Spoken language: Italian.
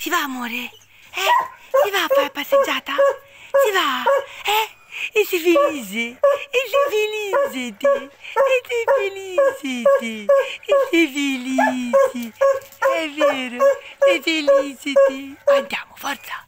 Si va, amore? Eh? Si va a fare passeggiata? Si va? Eh? E si felice? E si felice? Te? E si felice? Te? E si felice? È vero? E si felice? Te? Andiamo, forza!